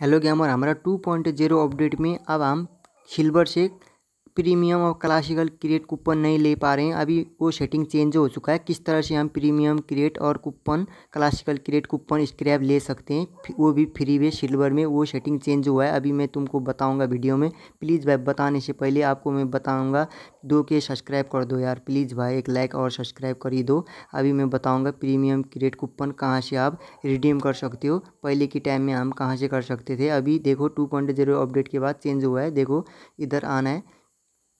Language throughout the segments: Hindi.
हेलो गैमर हमारा टू पॉइंट जीरो अपडेट में अब हम सिल्वर से प्रीमियम और क्लासिकल क्रिएट कूपन नहीं ले पा रहे हैं अभी वो सेटिंग चेंज हो चुका है किस तरह से हम प्रीमियम क्रिएट और coupon classical create coupon scrap ले सकते हैं वो भी फ्री वे सिल्वर में वो सेटिंग चेंज हुआ है अभी मैं तुमको बताऊंगा वीडियो में प्लीज़ भाई बताने से पहले आपको मैं बताऊँगा दो के सब्सक्राइब कर दो यार प्लीज़ भाई एक लाइक और सब्सक्राइब कर ही दो अभी मैं बताऊँगा प्रीमियम क्रिएट कूपन कहाँ से आप रिडीम कर सकते हो पहले के टाइम में हम कहाँ से कर सकते थे अभी देखो टू अपडेट के बाद चेंज हुआ है देखो इधर आना है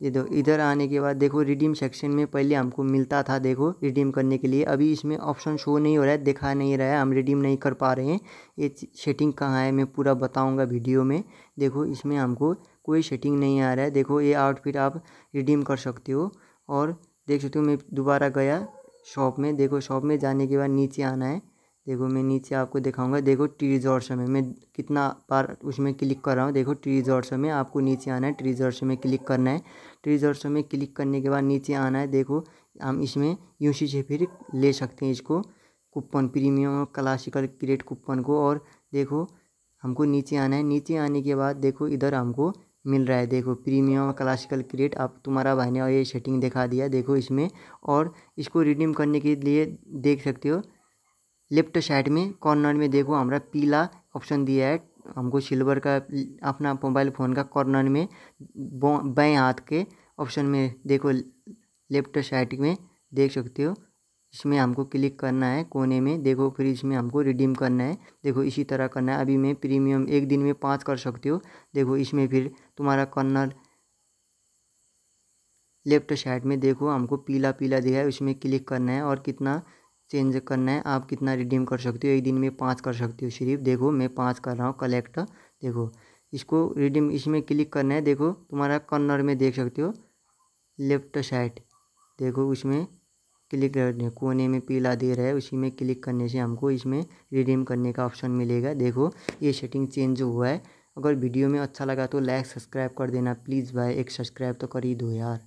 ये दो इधर आने के बाद देखो रिडीम सेक्शन में पहले हमको मिलता था देखो रिडीम करने के लिए अभी इसमें ऑप्शन शो नहीं हो रहा है दिखा नहीं रहा है हम रिडीम नहीं कर पा रहे हैं ये सेटिंग कहाँ है मैं पूरा बताऊँगा वीडियो में देखो इसमें हमको कोई सेटिंग नहीं आ रहा है देखो ये आउटफिट आप रिडीम कर सकते हो और देख सकते हो मैं दोबारा गया शॉप में देखो शॉप में जाने के बाद नीचे आना है देखो मैं नीचे आपको दिखाऊंगा देखो ट्री रिजॉर्ट्स में मैं कितना बार उसमें क्लिक कर रहा हूँ देखो ट्री रिजॉर्ट्स में आपको नीचे आना है ट्री रिजॉर्ट्स में क्लिक करना है ट्री रिजॉर्ट्स में क्लिक करने के बाद नीचे आना है देखो हम इसमें यू से फिर ले सकते हैं इसको कूपन प्रीमियम और क्लासिकल क्रिएट कूपन को और देखो हमको नीचे आना है नीचे आने के बाद देखो इधर हमको मिल रहा है देखो प्रीमियम और क्लासिकल क्रिएट आप तुम्हारा भाई ने ये सेटिंग दिखा दिया देखो इसमें और इसको रिडीम करने के लिए देख सकते हो लेफ्ट साइड में कॉर्नर में देखो हमारा पीला ऑप्शन दिया है हमको सिल्वर का अपना मोबाइल फ़ोन का कॉर्नर में बाएं हाथ के ऑप्शन में देखो लेफ्ट साइड में देख सकते हो इसमें हमको क्लिक करना है कोने में देखो फिर इसमें हमको रिडीम करना है देखो इसी तरह करना है अभी मैं प्रीमियम एक दिन में पाँच कर सकते हो देखो इसमें फिर तुम्हारा कॉर्नर लेफ्ट साइड में देखो हमको पीला पीला दिया है उसमें क्लिक करना है और कितना चेंज करना है आप कितना रिडीम कर सकते हो एक दिन में पाँच कर सकते हो सिर्फ देखो मैं पाँच कर रहा हूँ कलेक्ट देखो इसको रिडीम इसमें क्लिक करना है देखो तुम्हारा कॉर्नर में देख सकते हो लेफ्ट साइड देखो उसमें क्लिक करने कोने में पीला दे रहा है उसी में क्लिक करने से हमको इसमें रिडीम करने का ऑप्शन मिलेगा देखो ये सेटिंग चेंज हुआ है अगर वीडियो में अच्छा लगा तो लाइक सब्सक्राइब कर देना प्लीज़ भाई एक सब्सक्राइब तो कर ही दो यार